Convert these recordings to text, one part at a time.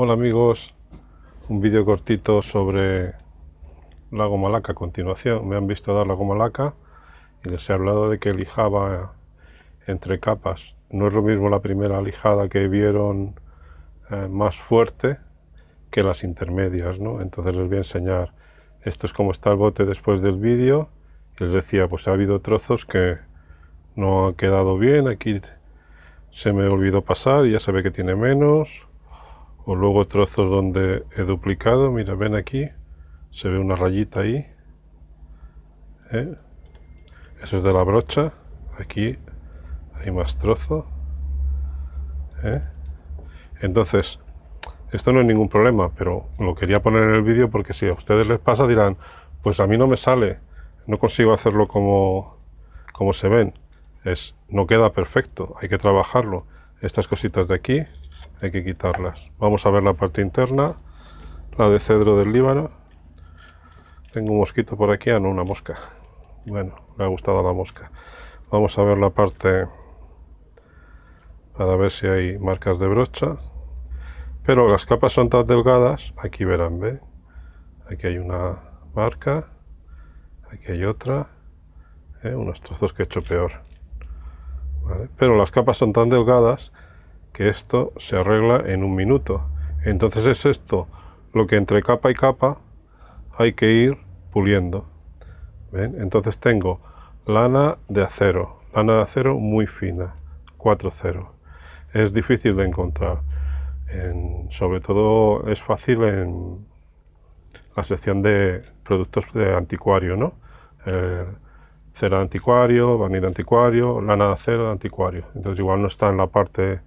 Hola amigos, un vídeo cortito sobre la malaca. A continuación me han visto dar la malaca y les he hablado de que lijaba entre capas. No es lo mismo la primera lijada que vieron eh, más fuerte que las intermedias, ¿no? Entonces les voy a enseñar. Esto es como está el bote después del vídeo. Les decía, pues ha habido trozos que no han quedado bien. Aquí se me olvidó pasar y ya se ve que tiene menos o luego trozos donde he duplicado, mira, ven aquí, se ve una rayita ahí, ¿eh? eso es de la brocha, aquí hay más trozo, ¿eh? entonces, esto no es ningún problema, pero lo quería poner en el vídeo porque si a ustedes les pasa dirán, pues a mí no me sale, no consigo hacerlo como, como se ven, es, no queda perfecto, hay que trabajarlo, estas cositas de aquí, hay que quitarlas. Vamos a ver la parte interna, la de cedro del Líbano. Tengo un mosquito por aquí, ah no, una mosca. Bueno, me ha gustado la mosca. Vamos a ver la parte para ver si hay marcas de brocha. Pero las capas son tan delgadas, aquí verán, ¿ve? Aquí hay una marca, aquí hay otra, ¿eh? unos trozos que he hecho peor. Pero las capas son tan delgadas que esto se arregla en un minuto. Entonces es esto lo que entre capa y capa hay que ir puliendo. Entonces tengo lana de acero, lana de acero muy fina, 4-0. Es difícil de encontrar, sobre todo es fácil en la sección de productos de anticuario, ¿no? Eh, cera de anticuario, vanilla de anticuario, lana de acero de anticuario. Entonces igual no está en la parte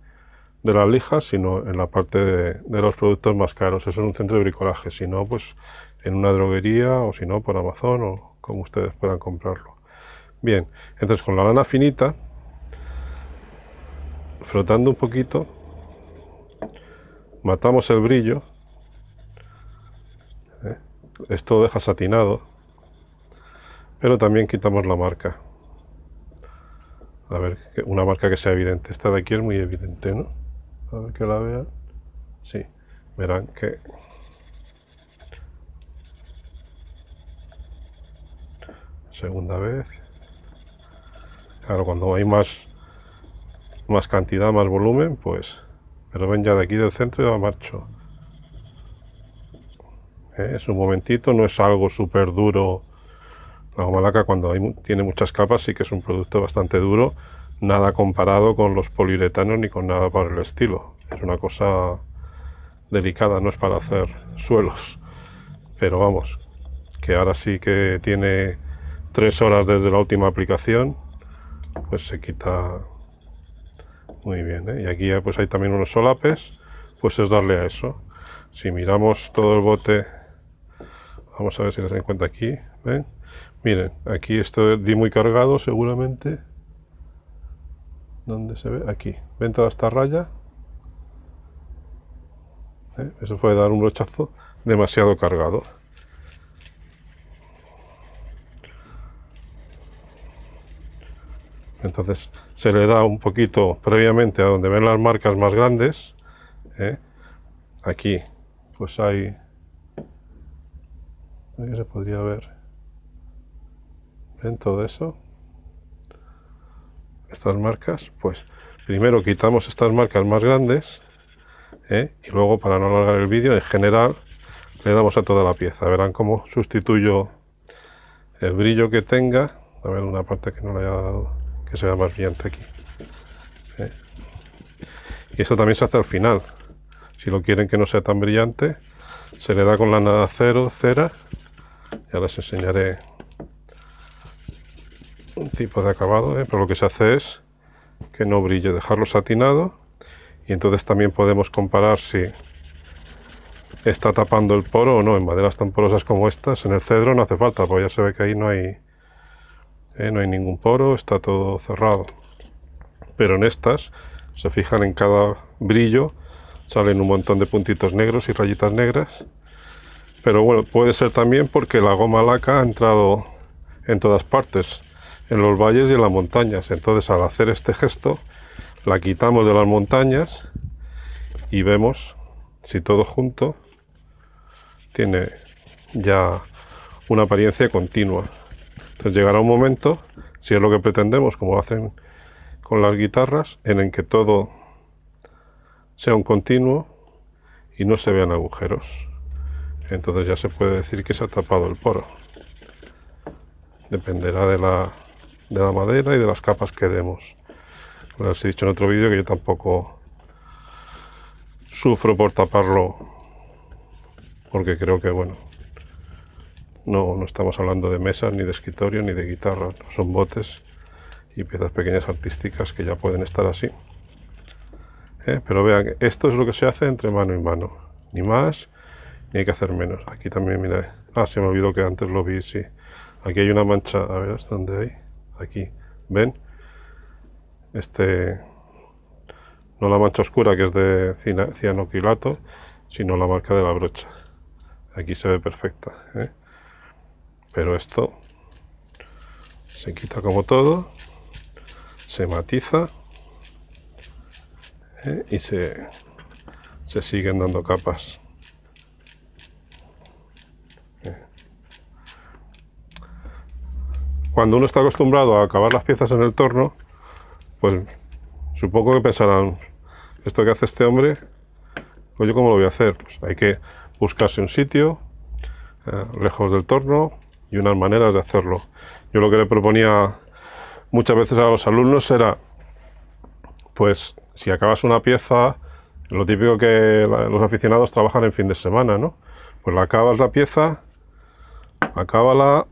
de las lijas, sino en la parte de, los productos más caros. Eso es un centro de bricolaje, si no, pues en una droguería o si no, por Amazon o como ustedes puedan comprarlo. Bien, entonces con la lana finita, frotando un poquito, matamos el brillo. ¿eh? Esto deja satinado, pero también quitamos la marca. A ver, una marca que sea evidente. Esta de aquí es muy evidente, ¿no? a ver que la vean. Sí, verán que segunda vez. Claro, cuando hay más más cantidad, más volumen, pues pero ven ya de aquí del centro y ya marcho. ¿Eh? Es un momentito, no es algo súper duro. La goma cuando tiene muchas capas sí que es un producto bastante duro nada comparado con los poliuretanos ni con nada para el estilo. Es una cosa delicada, no es para hacer suelos. Pero vamos, que ahora sí que tiene tres horas desde la última aplicación, pues se quita muy bien. ¿eh? Y aquí pues hay también unos solapes, pues es darle a eso. Si miramos todo el bote, vamos a ver si se encuentra aquí, ¿ven? Miren, aquí esto di muy cargado seguramente. ¿Dónde se ve? Aquí. ¿Ven toda esta raya? Eh, eso puede dar un brochazo demasiado cargado. Entonces se le da un poquito previamente a donde ven las marcas más grandes. Eh. Aquí pues hay... se podría ver? ¿Ven todo eso? estas marcas, pues primero quitamos estas marcas más grandes ¿eh? y luego para no alargar el vídeo en general le damos a toda la pieza. Verán cómo sustituyo el brillo que tenga. A ver una parte que no le haya dado, que sea más brillante aquí. ¿eh? Y esto también se hace al final. Si lo quieren que no sea tan brillante, se le da con la nada cero, cera. Ya les enseñaré un tipo de acabado, ¿eh? pero lo que se hace es que no brille, dejarlo satinado y entonces también podemos comparar si está tapando el poro o no. En maderas tan porosas como estas, en el cedro no hace falta, porque ya se ve que ahí no hay, ¿eh? no hay ningún poro, está todo cerrado. Pero en estas se fijan en cada brillo, salen un montón de puntitos negros y rayitas negras. Pero bueno, puede ser también porque la goma laca ha entrado en todas partes en los valles y en las montañas. Entonces al hacer este gesto la quitamos de las montañas y vemos si todo junto tiene ya una apariencia continua. Entonces llegará un momento, si es lo que pretendemos, como hacen con las guitarras, en el que todo sea un continuo y no se vean agujeros. Entonces ya se puede decir que se ha tapado el poro. Dependerá de la de la madera y de las capas que demos. Como he dicho en otro vídeo que yo tampoco sufro por taparlo porque creo que, bueno, no, no estamos hablando de mesas, ni de escritorio, ni de guitarra, son botes y piezas pequeñas artísticas que ya pueden estar así. ¿Eh? Pero vean, esto es lo que se hace entre mano y mano, ni más ni hay que hacer menos. Aquí también, mira, ah, se me olvidó que antes lo vi, sí. Aquí hay una mancha, a ver, ¿dónde hay? aquí, ¿ven? Este, no la mancha oscura que es de cianoquilato, sino la marca de la brocha. Aquí se ve perfecta, ¿eh? pero esto se quita como todo, se matiza ¿eh? y se siguen dando capas. cuando uno está acostumbrado a acabar las piezas en el torno, pues supongo que pensarán, esto que hace este hombre, pues yo cómo lo voy a hacer. Pues hay que buscarse un sitio eh, lejos del torno y unas maneras de hacerlo. Yo lo que le proponía muchas veces a los alumnos era, pues si acabas una pieza, lo típico que los aficionados trabajan en fin de semana, ¿no? Pues la acabas la pieza, acábala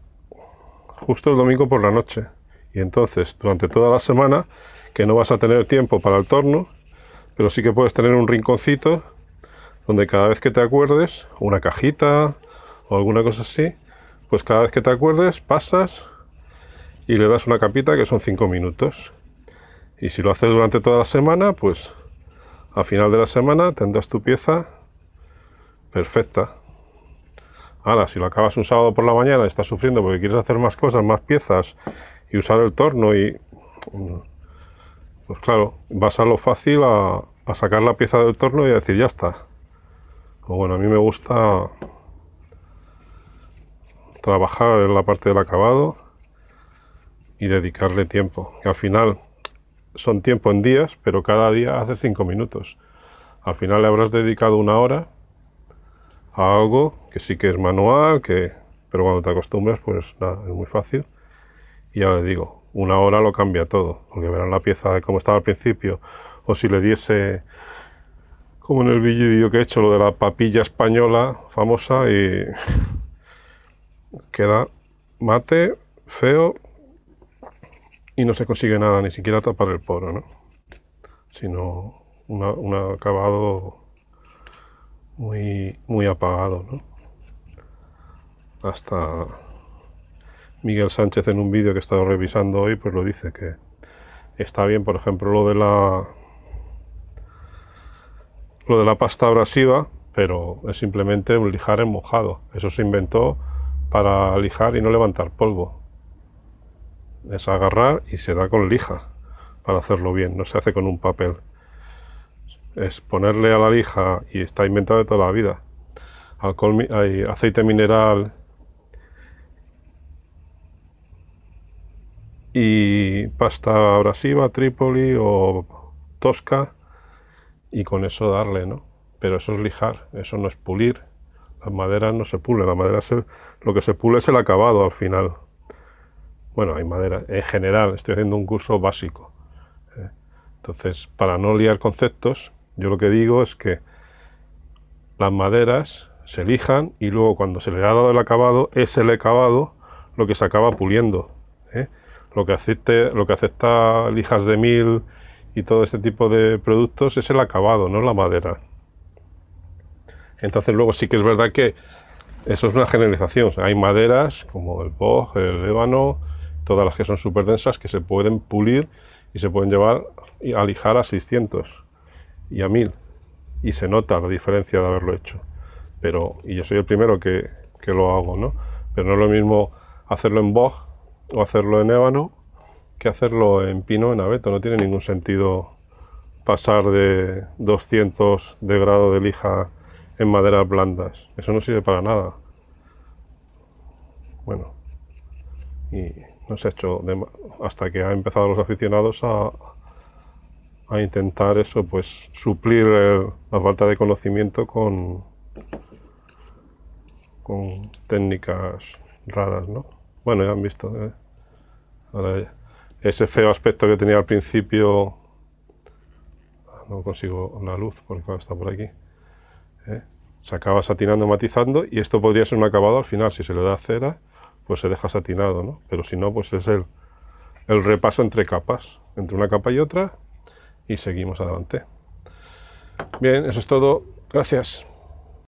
justo el domingo por la noche. Y entonces, durante toda la semana, que no vas a tener tiempo para el torno, pero sí que puedes tener un rinconcito donde cada vez que te acuerdes, una cajita o alguna cosa así, pues cada vez que te acuerdes pasas y le das una capita que son 5 minutos. Y si lo haces durante toda la semana, pues al final de la semana tendrás tu pieza perfecta. Ahora, si lo acabas un sábado por la mañana y estás sufriendo porque quieres hacer más cosas, más piezas y usar el torno y... Mm, pues claro, vas a lo fácil a, sacar la pieza del torno y a decir, ya está. O bueno, a mí me gusta trabajar en la parte del acabado y dedicarle tiempo. Que al final son tiempo en días, pero cada día hace cinco minutos. Al final le habrás dedicado una hora algo que sí que es manual, que, pero cuando te acostumbras, pues nada, es muy fácil. Y ya le digo, una hora lo cambia todo, porque verán la pieza de cómo estaba al principio, o si le diese, como en el vídeo que he hecho, lo de la papilla española famosa, y queda mate, feo, y no se consigue nada, ni siquiera tapar el poro, ¿no? Sino un acabado muy, muy apagado, Hasta Miguel Sánchez en un vídeo que he estado revisando hoy, pues lo dice que está bien, por ejemplo, lo de la lo de la pasta abrasiva, pero es simplemente un lijar en mojado. Eso se inventó para lijar y no levantar polvo. Es agarrar y se da con lija para hacerlo bien, no se hace con un papel es ponerle a la lija, y está inventado de toda la vida, alcohol, hay aceite mineral y pasta abrasiva, trípoli o tosca, y con eso darle, ¿no? Pero eso es lijar, eso no es pulir. Las maderas no se pulen, la madera se, lo que se pule es el acabado al final. Bueno, hay madera, en general, estoy haciendo un curso básico. ¿eh? Entonces, para no liar conceptos, yo lo que digo es que las maderas se lijan y luego cuando se le ha dado el acabado, es el acabado lo que se acaba puliendo. ¿eh? Lo, que lo que acepta lijas de mil y todo este tipo de productos es el acabado, no la madera. Entonces luego sí que es verdad que eso es una generalización. Hay maderas como el boj, el ébano, todas las que son súper densas que se pueden pulir y se pueden llevar a lijar a 600 y a mil Y se nota la diferencia de haberlo hecho. Pero, y yo soy el primero que, lo hago, ¿no? Pero no es lo mismo hacerlo en bog o hacerlo en ébano que hacerlo en pino en abeto. No tiene ningún sentido pasar de 200 de grado de lija en maderas blandas. Eso no sirve para nada. Bueno, y no se ha hecho hasta que han empezado los aficionados a, a intentar eso, pues suplir eh, la falta de conocimiento con, con técnicas raras, ¿no? Bueno, ya han visto. Eh. ese feo aspecto que tenía al principio, no consigo la luz porque está por aquí. ¿eh? Se acaba satinando, matizando y esto podría ser un acabado al final. Si se le da cera, pues se deja satinado, Pero si no, pues es el repaso entre capas, entre una capa y otra, y seguimos adelante. Bien, eso es todo. Gracias.